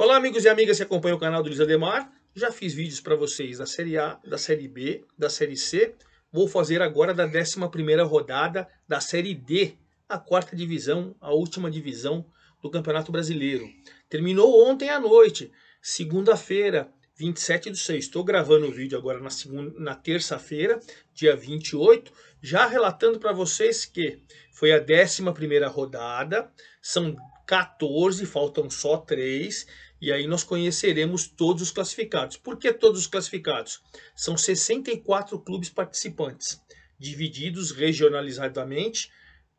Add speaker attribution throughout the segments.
Speaker 1: Olá, amigos e amigas que acompanham o canal do Luiz Ademar. Já fiz vídeos para vocês da Série A, da Série B, da Série C. Vou fazer agora da 11 rodada da Série D, a quarta divisão, a última divisão do Campeonato Brasileiro. Terminou ontem à noite, segunda-feira, 27 do 6. Estou gravando o vídeo agora na, segunda, na terça-feira, dia 28, já relatando para vocês que foi a 11 rodada, são 14, faltam só 3. E aí nós conheceremos todos os classificados. Por que todos os classificados? São 64 clubes participantes, divididos regionalizadamente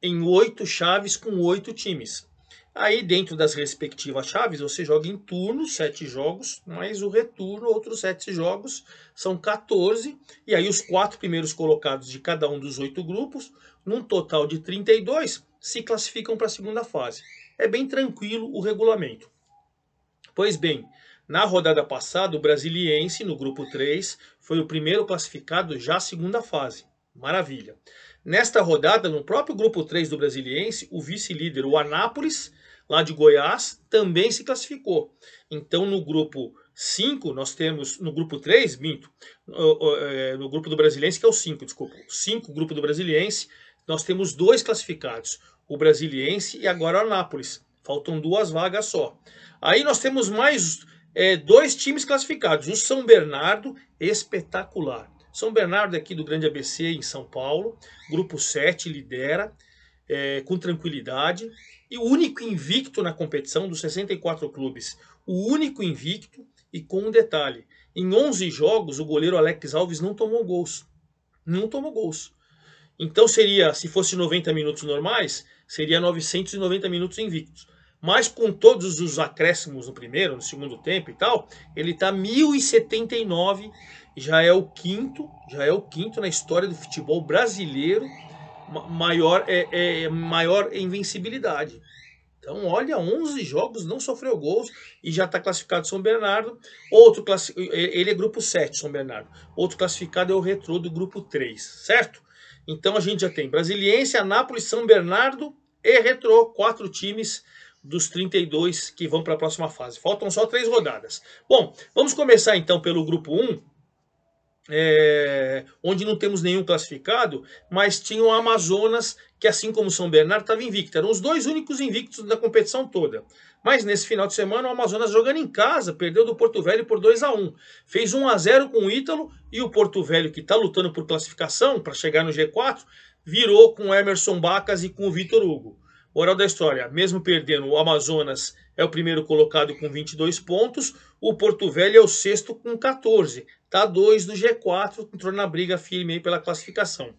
Speaker 1: em oito chaves com oito times. Aí dentro das respectivas chaves você joga em turno, sete jogos, mais o retorno, outros sete jogos, são 14. E aí os quatro primeiros colocados de cada um dos oito grupos, num total de 32, se classificam para a segunda fase. É bem tranquilo o regulamento. Pois bem, na rodada passada, o Brasiliense, no grupo 3, foi o primeiro classificado já na segunda fase. Maravilha. Nesta rodada, no próprio grupo 3 do Brasiliense, o vice-líder, o Anápolis, lá de Goiás, também se classificou. Então, no grupo 5, nós temos, no grupo 3, minto, é, no grupo do Brasiliense, que é o 5, desculpa, 5, grupo do Brasiliense, nós temos dois classificados, o Brasiliense e agora o Anápolis. Faltam duas vagas só. Aí nós temos mais é, dois times classificados. O São Bernardo, espetacular. São Bernardo é aqui do Grande ABC em São Paulo, grupo 7 lidera é, com tranquilidade. E o único invicto na competição dos 64 clubes, o único invicto e com um detalhe, em 11 jogos o goleiro Alex Alves não tomou gols. Não tomou gols. Então seria, se fosse 90 minutos normais, seria 990 minutos invictos mas com todos os acréscimos no primeiro, no segundo tempo e tal, ele tá 1079, já é o quinto, já é o quinto na história do futebol brasileiro maior é, é maior invencibilidade. Então, olha, 11 jogos, não sofreu gols e já está classificado São Bernardo. Outro classi... Ele é grupo 7, São Bernardo. Outro classificado é o Retrô do grupo 3, certo? Então a gente já tem Brasiliense, Anápolis, São Bernardo e Retrô, quatro times dos 32 que vão para a próxima fase. Faltam só três rodadas. Bom, vamos começar então pelo grupo 1, é, onde não temos nenhum classificado, mas tinha o Amazonas, que assim como São Bernardo, estava invicto. Eram os dois únicos invictos da competição toda. Mas nesse final de semana, o Amazonas jogando em casa, perdeu do Porto Velho por 2 a 1 Fez 1 a 0 com o Ítalo e o Porto Velho, que está lutando por classificação para chegar no G4, virou com o Emerson Bacas e com o Vitor Hugo. Oral da história, mesmo perdendo, o Amazonas é o primeiro colocado com 22 pontos, o Porto Velho é o sexto com 14. Tá 2 do G4, entrou na briga firme aí pela classificação.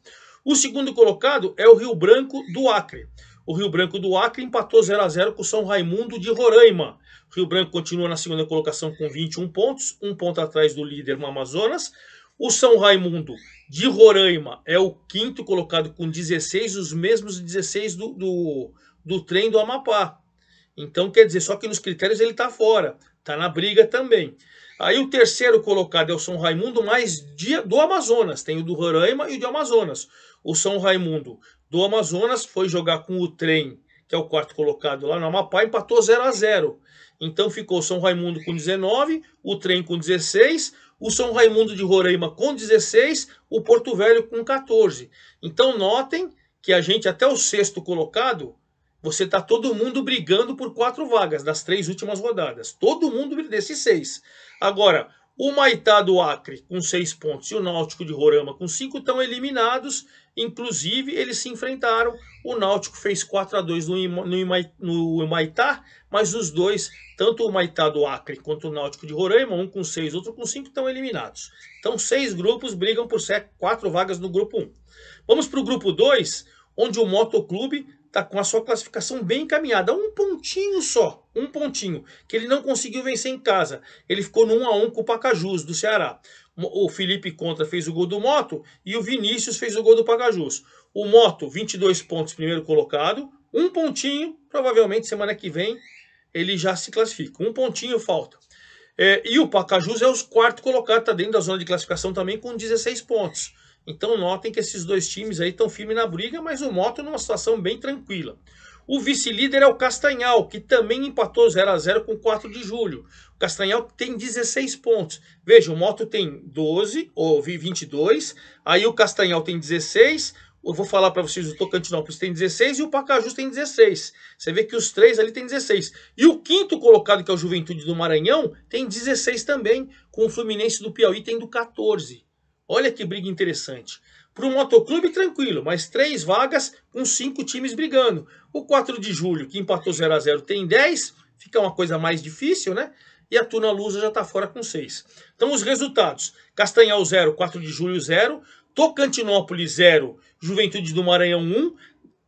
Speaker 1: O segundo colocado é o Rio Branco do Acre. O Rio Branco do Acre empatou 0 a 0 com o São Raimundo de Roraima. O Rio Branco continua na segunda colocação com 21 pontos, um ponto atrás do líder no Amazonas. O São Raimundo de Roraima é o quinto colocado com 16, os mesmos 16 do, do, do trem do Amapá. Então, quer dizer, só que nos critérios ele está fora, está na briga também. Aí o terceiro colocado é o São Raimundo, mais dia do Amazonas. Tem o do Roraima e o do Amazonas. O São Raimundo do Amazonas foi jogar com o trem, que é o quarto colocado lá no Amapá, empatou 0 a 0 Então ficou o São Raimundo com 19, o trem com 16, o São Raimundo de Roraima com 16, o Porto Velho com 14. Então notem que a gente, até o sexto colocado, você está todo mundo brigando por quatro vagas das três últimas rodadas. Todo mundo desses seis. Agora, o Maitá do Acre com seis pontos e o Náutico de Roraima com cinco estão eliminados. Inclusive, eles se enfrentaram. O Náutico fez 4 a 2 no, Ima, no, Ima, no mas os dois, tanto o Maitá do Acre quanto o Náutico de Roraima, um com seis, outro com cinco, estão eliminados. Então, seis grupos brigam por quatro vagas no grupo 1. Um. Vamos para o grupo 2, onde o Motoclube está com a sua classificação bem encaminhada. Um pontinho só, um pontinho, que ele não conseguiu vencer em casa. Ele ficou no 1 a 1 com o Pacajus, do Ceará. O Felipe Contra fez o gol do Moto e o Vinícius fez o gol do Pacajus. O Moto, 22 pontos, primeiro colocado. Um pontinho, provavelmente semana que vem ele já se classifica. Um pontinho falta. É, e o Pacajus é o quarto colocado, está dentro da zona de classificação também com 16 pontos. Então notem que esses dois times aí estão firmes na briga, mas o Moto numa situação bem tranquila. O vice-líder é o Castanhal, que também empatou 0 a 0 com 4 de julho. O Castanhal tem 16 pontos. Veja, o Moto tem 12, ou 22, aí o Castanhal tem 16, eu vou falar para vocês, o Tocantinópolis tem 16 e o Pacajus tem 16. Você vê que os três ali tem 16. E o quinto colocado, que é o Juventude do Maranhão, tem 16 também, com o Fluminense do Piauí tendo 14. Olha que briga interessante. Para o motoclube, tranquilo, mas três vagas com cinco times brigando. O 4 de julho, que empatou 0 a 0 tem 10, fica uma coisa mais difícil, né? E a Tuna Lusa já está fora com 6. Então, os resultados: Castanhal 0, 4 de julho 0, Tocantinópolis 0, Juventude do Maranhão 1, um,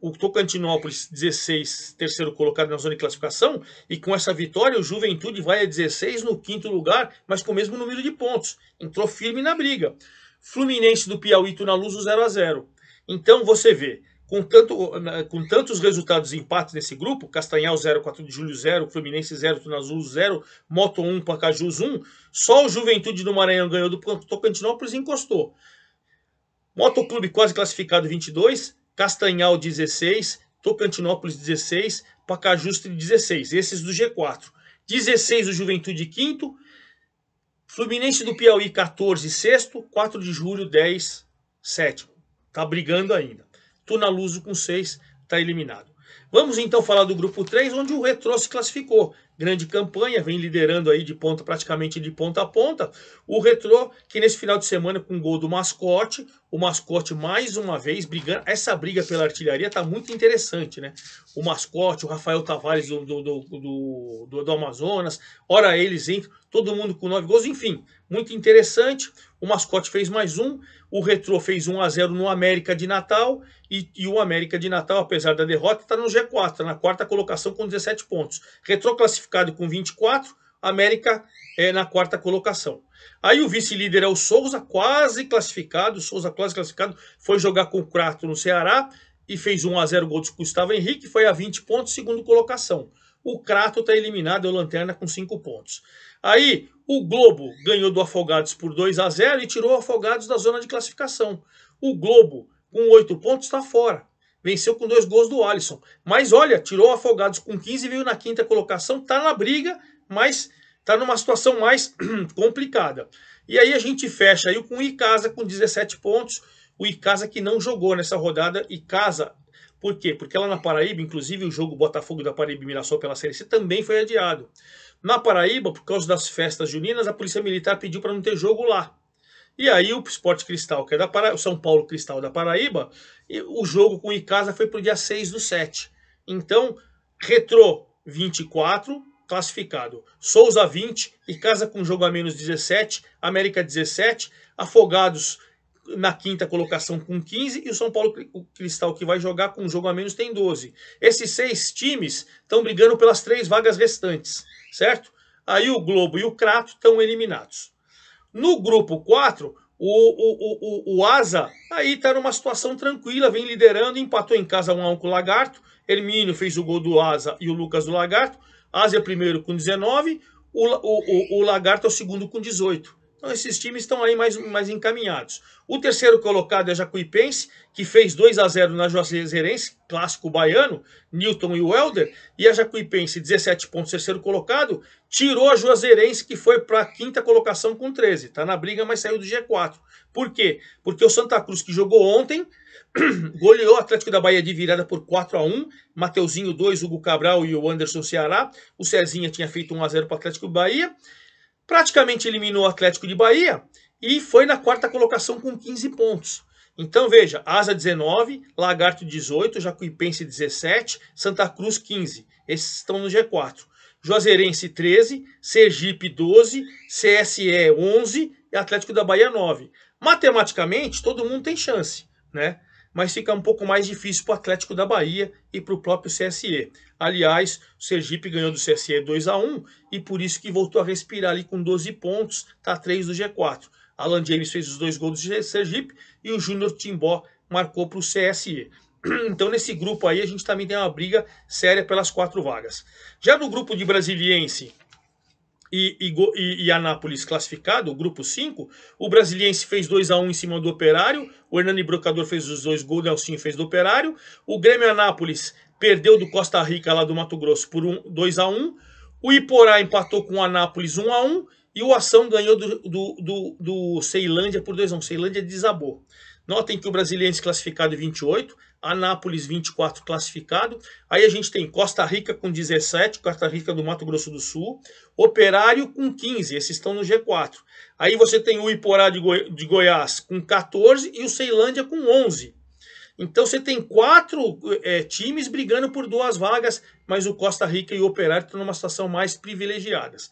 Speaker 1: o Tocantinópolis 16, terceiro colocado na zona de classificação, e com essa vitória o Juventude vai a 16 no quinto lugar, mas com o mesmo número de pontos. Entrou firme na briga. Fluminense do Piauí na Luz 0 a 0. Então você vê, com, tanto, com tantos resultados e empates nesse grupo, Castanhal 0, 4 de julho 0, Fluminense 0, Tunazul 0, Moto 1, Pacajus 1, só o Juventude do Maranhão ganhou do Tocantinópolis e encostou. Moto Clube quase classificado 22, Castanhal 16, Tocantinópolis 16, Pacajus 16, esses do G4. 16 o Juventude quinto, Fluminense do Piauí, 14, sexto. 4 de julho, 10, sétimo. Tá brigando ainda. Tunaluso com 6, tá eliminado. Vamos então falar do grupo 3, onde o Retrô se classificou grande campanha, vem liderando aí de ponta, praticamente de ponta a ponta. O Retrô, que nesse final de semana, com o gol do mascote, o mascote mais uma vez brigando. Essa briga pela artilharia tá muito interessante, né? O mascote, o Rafael Tavares do, do, do, do, do Amazonas, ora eles entram, todo mundo com nove gols, enfim, muito interessante. O mascote fez mais um, o Retrô fez 1 a 0 no América de Natal e, e o América de Natal, apesar da derrota, está no G4, tá na quarta colocação com 17 pontos. Retrô classificou classificado com 24, América é, na quarta colocação. Aí o vice-líder é o Souza, quase classificado. O Souza, quase classificado, foi jogar com o Crato no Ceará e fez 1 a 0 gol do Gustavo Henrique, foi a 20 pontos, segundo colocação. O Crato está eliminado, é o Lanterna com 5 pontos. Aí o Globo ganhou do Afogados por 2 a 0 e tirou o Afogados da zona de classificação. O Globo, com 8 pontos, está fora. Venceu com dois gols do Alisson. Mas olha, tirou o Afogados com 15, veio na quinta colocação, está na briga, mas está numa situação mais complicada. E aí a gente fecha aí com o Icasa com 17 pontos. O Icasa que não jogou nessa rodada. Icasa, por quê? Porque lá na Paraíba, inclusive o jogo Botafogo da Paraíba e Mirassol pela Série C também foi adiado. Na Paraíba, por causa das festas juninas, a Polícia Militar pediu para não ter jogo lá. E aí o Esporte Cristal, que é da o São Paulo Cristal da Paraíba, e o jogo com o Icasa foi para o dia 6 do 7. Então, Retrô 24, classificado. Souza 20, Icasa com jogo a menos 17, América 17, Afogados na quinta colocação com 15 e o São Paulo Cristal que vai jogar com jogo a menos tem 12. Esses seis times estão brigando pelas três vagas restantes, certo? Aí o Globo e o Crato estão eliminados. No grupo 4, o, o, o, o Asa aí está numa situação tranquila, vem liderando, empatou em casa 1 um a 1 um com o Lagarto. Hermínio fez o gol do Asa e o Lucas do Lagarto. Asa é primeiro com 19, o, o, o, o Lagarto é o segundo com 18. Então esses times estão aí mais, mais encaminhados. O terceiro colocado é Jacuipense, que fez 2 a 0 na Juazeirense, clássico baiano, Newton e o Helder. E a Jacuipense, 17 pontos, terceiro colocado, tirou a Juazeirense, que foi para a quinta colocação com 13. Está na briga, mas saiu do G4. Por quê? Porque o Santa Cruz, que jogou ontem, goleou o Atlético da Bahia de virada por 4 a 1 Mateuzinho 2, Hugo Cabral e o Anderson Ceará. O Cezinha tinha feito 1 a 0 para o Atlético Bahia praticamente eliminou o Atlético de Bahia e foi na quarta colocação com 15 pontos. Então veja, Asa 19, Lagarto 18, Jacuipense 17, Santa Cruz 15. Esses estão no G4. Juazeirense 13, Sergipe 12, CSE 11 e Atlético da Bahia 9. Matematicamente, todo mundo tem chance, né? mas fica um pouco mais difícil para o Atlético da Bahia e para o próprio CSE. Aliás, o Sergipe ganhou do CSE 2 a 1 e por isso que voltou a respirar ali com 12 pontos, está 3 do G4. Alan James fez os dois gols do Sergipe e o Júnior Timbó marcou para o CSE. Então, nesse grupo aí, a gente também tem uma briga séria pelas quatro vagas. Já no grupo de Brasiliense, e, e, e Anápolis classificado, o grupo 5. O Brasiliense fez 2 a 1 um em cima do Operário. O Hernani Brocador fez os dois gols, o Nelsinho fez do Operário. O Grêmio Anápolis perdeu do Costa Rica, lá do Mato Grosso, por 2 um, a 1 um. O Iporá empatou com o Anápolis 1 um a 1 um, e o Ação ganhou do, do, do, do Ceilândia por 2 a 1 Ceilândia desabou. Notem que o Brasiliense classificado em 28, Anápolis 24 classificado. Aí a gente tem Costa Rica com 17, Costa Rica do Mato Grosso do Sul, Operário com 15, esses estão no G4. Aí você tem o Iporá de, Goi de Goiás com 14 e o Ceilândia com 11. Então você tem quatro é, times brigando por duas vagas, mas o Costa Rica e o Operário estão numa situação mais privilegiadas.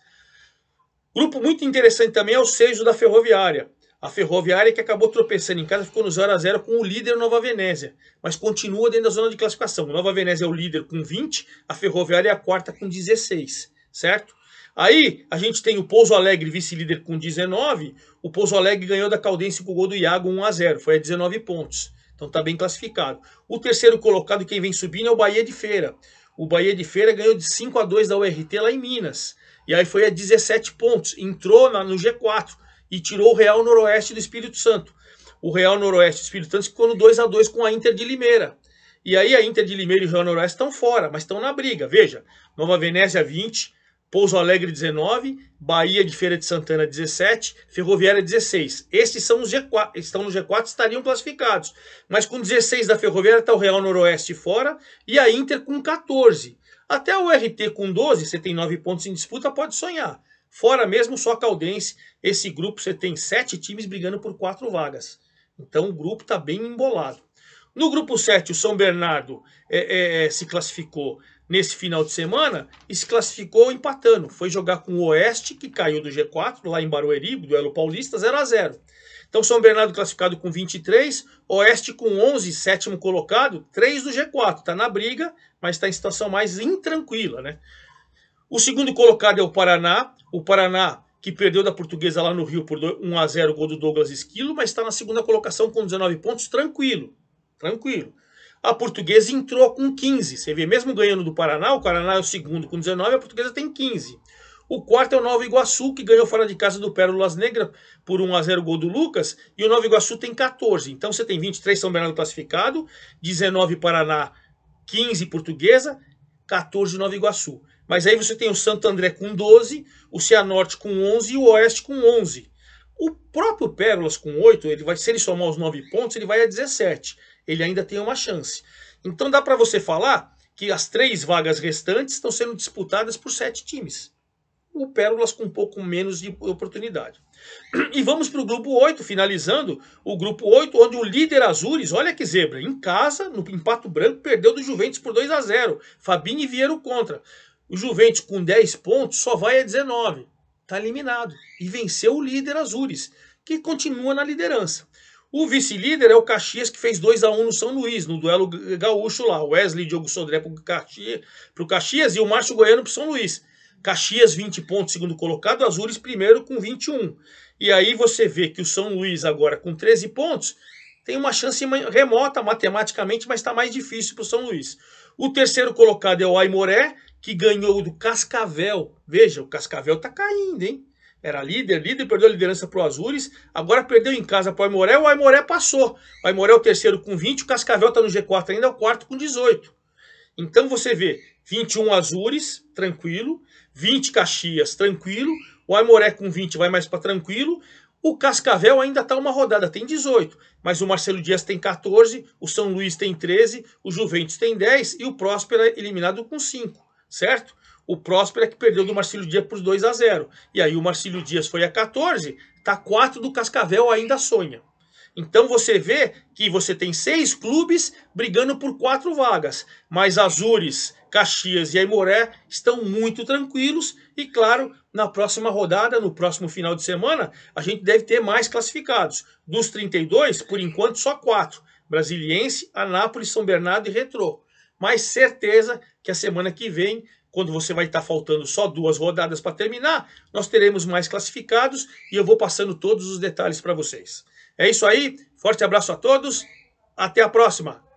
Speaker 1: Grupo muito interessante também é o Seijo da Ferroviária. A Ferroviária que acabou tropeçando em casa ficou no 0 a 0 com o líder Nova Venésia, mas continua dentro da zona de classificação. Nova Venésia é o líder com 20, a Ferroviária é a quarta com 16, certo? Aí a gente tem o Pouso Alegre vice-líder com 19. O Pouso Alegre ganhou da Caldense com o gol do Iago 1 a 0, foi a 19 pontos. Então está bem classificado. O terceiro colocado quem vem subindo é o Bahia de Feira. O Bahia de Feira ganhou de 5 a 2 da URT lá em Minas. E aí foi a 17 pontos, entrou na, no G4 e tirou o Real Noroeste do Espírito Santo. O Real Noroeste do Espírito Santo ficou no 2 a 2 com a Inter de Limeira. E aí a Inter de Limeira e o Real Noroeste estão fora, mas estão na briga. Veja, Nova Venécia 20, Pouso Alegre 19, Bahia de Feira de Santana 17, Ferroviária 16. Esses são os G4, estão no G4, estariam classificados. Mas com 16 da Ferroviária está o Real Noroeste fora e a Inter com 14. Até o RT com 12, você tem 9 pontos em disputa, pode sonhar. Fora mesmo só Caldense, esse grupo você tem sete times brigando por quatro vagas. Então o grupo está bem embolado. No grupo 7, o São Bernardo é, é, é, se classificou nesse final de semana e se classificou empatando. Foi jogar com o Oeste, que caiu do G4, lá em Barueri, duelo paulista, 0 a 0 Então, São Bernardo classificado com 23, Oeste com 11, sétimo colocado, 3 do G4. Está na briga, mas está em situação mais intranquila, né? O segundo colocado é o Paraná. O Paraná que perdeu da Portuguesa lá no Rio por 1 a 0 gol do Douglas Esquilo, mas está na segunda colocação com 19 pontos, tranquilo. Tranquilo. A Portuguesa entrou com 15. Você vê, mesmo ganhando do Paraná, o Paraná é o segundo com 19, a Portuguesa tem 15. O quarto é o Nova Iguaçu, que ganhou fora de casa do Pérolas Negras por 1 a 0 gol do Lucas, e o Nova Iguaçu tem 14. Então você tem 23 São Bernardo classificado, 19 Paraná, 15 Portuguesa, 14 Nova Iguaçu. Mas aí você tem o Santo André com 12, o Cianorte com 11 e o Oeste com 11. O próprio Pérolas com 8, ele vai, se ele somar os 9 pontos, ele vai a 17. Ele ainda tem uma chance. Então dá para você falar que as três vagas restantes estão sendo disputadas por sete times. O Pérolas com um pouco menos de oportunidade. E vamos para o grupo 8, finalizando o grupo 8, onde o líder Azures, olha que zebra, em casa, no empate branco, perdeu do Juventus por 2 a 0 Fabinho e Vieiro contra. O Juventus com 10 pontos só vai a 19. Está eliminado. E venceu o líder Azures, que continua na liderança. O vice-líder é o Caxias, que fez 2 a 1 no São Luís, no duelo gaúcho lá. Wesley Diogo Sodré para o Caxias, e o Márcio Goiano para o São Luís. Caxias, 20 pontos, segundo colocado, Azures, primeiro, com 21. E aí você vê que o São Luís, agora com 13 pontos, tem uma chance remota matematicamente, mas está mais difícil para o São Luís. O terceiro colocado é o Aimoré, que ganhou do Cascavel. Veja, o Cascavel tá caindo, hein? Era líder, líder, perdeu a liderança pro Azures, agora perdeu em casa pro Aimoré, o Aimoré passou. O Aimoré é o terceiro com 20, o Cascavel tá no G4 ainda, é o quarto com 18. Então você vê, 21 Azures, tranquilo, 20 Caxias, tranquilo, o Aimoré com 20 vai mais para tranquilo, o Cascavel ainda está uma rodada, tem 18, mas o Marcelo Dias tem 14, o São Luís tem 13, o Juventus tem 10 e o Próspera eliminado com 5 certo? O Próspera que perdeu do Marcílio Dias por 2 a 0. E aí o Marcílio Dias foi a 14, tá 4 do Cascavel ainda sonha. Então você vê que você tem seis clubes brigando por quatro vagas, mas Azures, Caxias e Aimoré estão muito tranquilos e claro, na próxima rodada, no próximo final de semana, a gente deve ter mais classificados. Dos 32, por enquanto só quatro: Brasiliense, Anápolis, São Bernardo e Retrô mas certeza que a semana que vem, quando você vai estar faltando só duas rodadas para terminar, nós teremos mais classificados e eu vou passando todos os detalhes para vocês. É isso aí, forte abraço a todos, até a próxima!